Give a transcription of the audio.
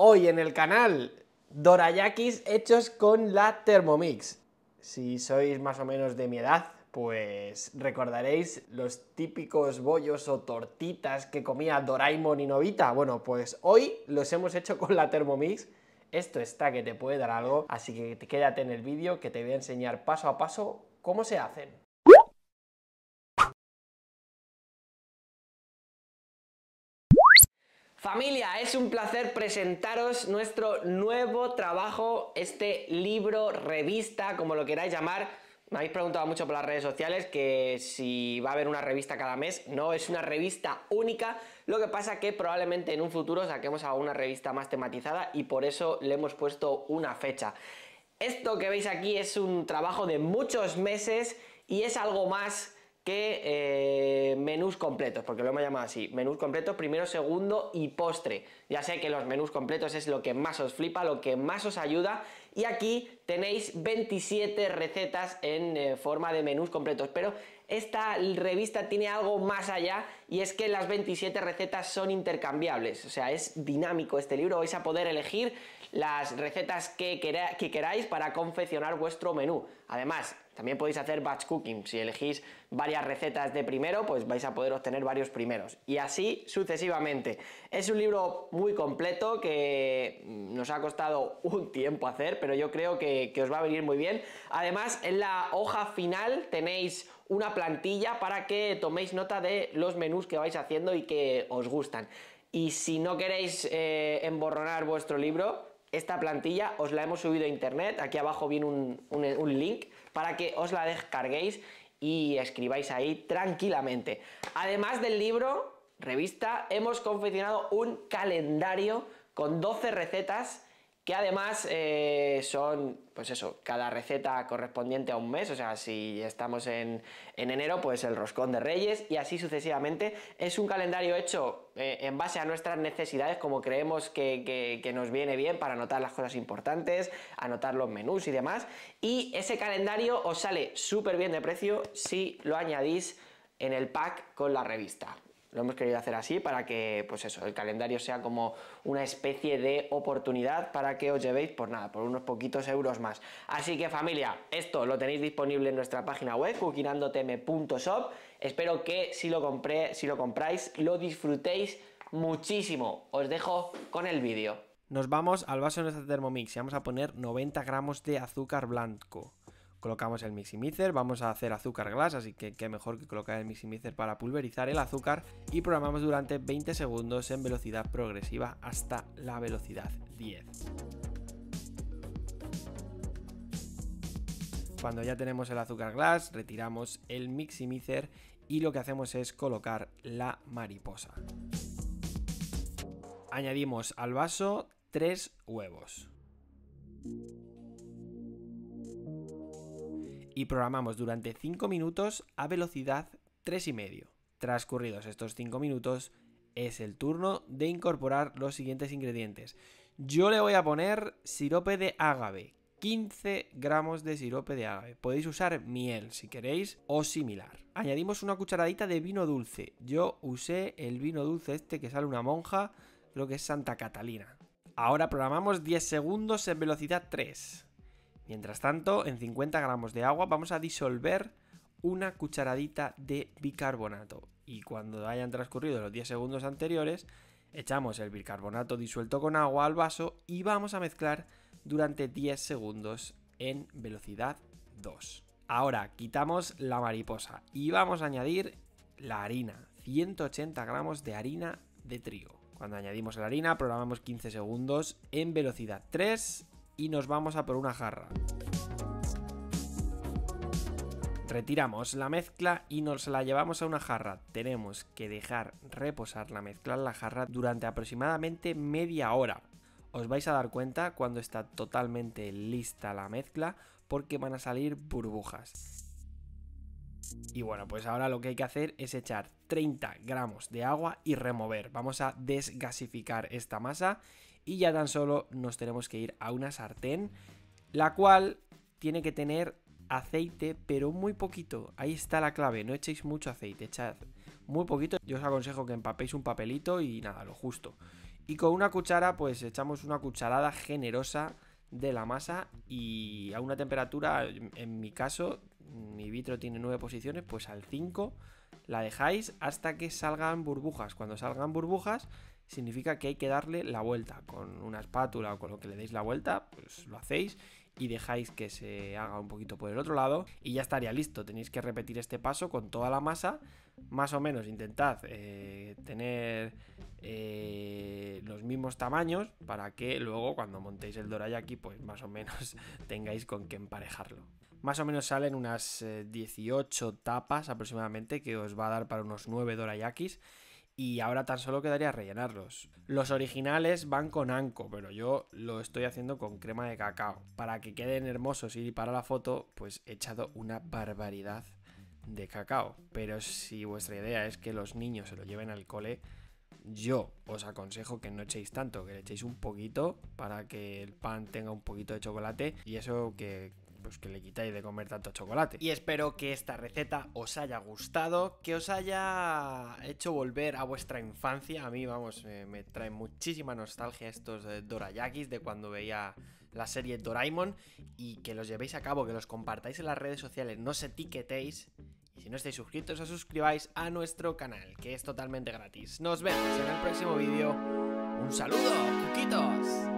Hoy en el canal, dorayakis hechos con la Thermomix. Si sois más o menos de mi edad, pues recordaréis los típicos bollos o tortitas que comía Doraemon y Novita. Bueno, pues hoy los hemos hecho con la Thermomix. Esto está que te puede dar algo, así que quédate en el vídeo que te voy a enseñar paso a paso cómo se hacen. Familia, es un placer presentaros nuestro nuevo trabajo, este libro, revista, como lo queráis llamar. Me habéis preguntado mucho por las redes sociales que si va a haber una revista cada mes. No, es una revista única. Lo que pasa que probablemente en un futuro saquemos alguna una revista más tematizada y por eso le hemos puesto una fecha. Esto que veis aquí es un trabajo de muchos meses y es algo más que eh, menús completos, porque lo hemos llamado así, menús completos, primero, segundo y postre. Ya sé que los menús completos es lo que más os flipa, lo que más os ayuda y aquí tenéis 27 recetas en eh, forma de menús completos, pero esta revista tiene algo más allá y es que las 27 recetas son intercambiables, o sea, es dinámico este libro, vais a poder elegir las recetas que queráis para confeccionar vuestro menú. Además, también podéis hacer batch cooking, si elegís varias recetas de primero, pues vais a poder obtener varios primeros y así sucesivamente. Es un libro muy completo que mm, nos ha costado un tiempo hacer, pero yo creo que que, os va a venir muy bien. Además, en la hoja final tenéis una plantilla para que toméis nota de los menús que vais haciendo y que os gustan. Y si no queréis eh, emborronar vuestro libro, esta plantilla os la hemos subido a internet. Aquí abajo viene un, un link para que os la descarguéis y escribáis ahí tranquilamente. Además del libro, revista, hemos confeccionado un calendario con 12 recetas que además eh, son, pues eso, cada receta correspondiente a un mes, o sea, si estamos en, enero, pues el roscón de reyes y así sucesivamente. Es un calendario hecho eh, en base a nuestras necesidades, como creemos que, que, nos viene bien para anotar las cosas importantes, anotar los menús y demás. Y ese calendario os sale súper bien de precio si lo añadís en el pack con la revista. Lo hemos querido hacer así para que, pues eso, el calendario sea como una especie de oportunidad para que os llevéis, por pues nada, por unos poquitos euros más. Así que familia, esto lo tenéis disponible en nuestra página web, cookinandotm.shop. Espero que si lo, si lo compráis, lo disfrutéis muchísimo. Os dejo con el vídeo. Nos vamos al vaso de nuestra Thermomix y vamos a poner 90 gramos de azúcar blanco colocamos el miximizer, vamos a hacer azúcar glass, así que qué mejor que colocar el Mixer para pulverizar el azúcar y programamos durante 20 segundos en velocidad progresiva hasta la velocidad 10. Cuando ya tenemos el azúcar glass, retiramos el miximizer y lo que hacemos es colocar la mariposa. Añadimos al vaso 3 huevos y programamos durante 5 minutos a velocidad 3,5. Transcurridos estos 5 minutos, es el turno de incorporar los siguientes ingredientes. Yo le voy a poner sirope de ágave, 15 gramos de sirope de ágave. Podéis usar miel si queréis o similar. Añadimos una cucharadita de vino dulce. Yo usé el vino dulce este que sale una monja, creo que es Santa Catalina. Ahora programamos 10 segundos en velocidad 3. Mientras tanto, en 50 gramos de agua vamos a disolver una cucharadita de bicarbonato y cuando hayan transcurrido los 10 segundos anteriores, echamos el bicarbonato disuelto con agua al vaso y vamos a mezclar durante 10 segundos en velocidad 2. Ahora quitamos la mariposa y vamos a añadir la harina, 180 gramos de harina de trigo. Cuando añadimos la harina programamos 15 segundos en velocidad 3 y nos vamos a por una jarra. Retiramos la mezcla y nos la llevamos a una jarra. Tenemos que dejar reposar la mezcla en la jarra durante aproximadamente media hora. Os vais a dar cuenta cuando está totalmente lista la mezcla porque van a salir burbujas. Y bueno, pues ahora lo que hay que hacer es echar 30 gramos de agua y remover. Vamos a desgasificar esta masa y ya tan solo nos tenemos que ir a una sartén, la cual tiene que tener aceite, pero muy poquito. Ahí está la clave, no echéis mucho aceite, echad muy poquito. Yo os aconsejo que empapéis un papelito y nada, lo justo. Y con una cuchara, pues echamos una cucharada generosa de la masa y a una temperatura, en mi caso, mi vitro tiene 9 posiciones, pues al 5 la dejáis hasta que salgan burbujas. Cuando salgan burbujas, significa que hay que darle la vuelta. Con una espátula o con lo que le deis la vuelta, pues lo hacéis y dejáis que se haga un poquito por el otro lado y ya estaría listo. Tenéis que repetir este paso con toda la masa, más o menos intentad eh, tener eh, los mismos tamaños para que luego cuando montéis el dorayaki pues más o menos tengáis con qué emparejarlo. Más o menos salen unas 18 eh, tapas aproximadamente que os va a dar para unos 9 dorayakis y ahora tan solo quedaría rellenarlos. Los originales van con anco, pero yo lo estoy haciendo con crema de cacao. Para que queden hermosos y para la foto, pues he echado una barbaridad de cacao. Pero si vuestra idea es que los niños se lo lleven al cole, yo os aconsejo que no echéis tanto, que le echéis un poquito para que el pan tenga un poquito de chocolate y eso que pues, que le quitáis de comer tanto chocolate. Y espero que esta receta os haya gustado, que os haya hecho volver a vuestra infancia. A mí, vamos, me trae muchísima nostalgia estos eh, dorayakis de cuando veía la serie Doraemon y que los llevéis a cabo, que los compartáis en las redes sociales, no os etiquetéis. Y si no estáis suscritos, os suscribáis a nuestro canal, que es totalmente gratis. Nos vemos en el próximo vídeo. Un saludo, cuquitos.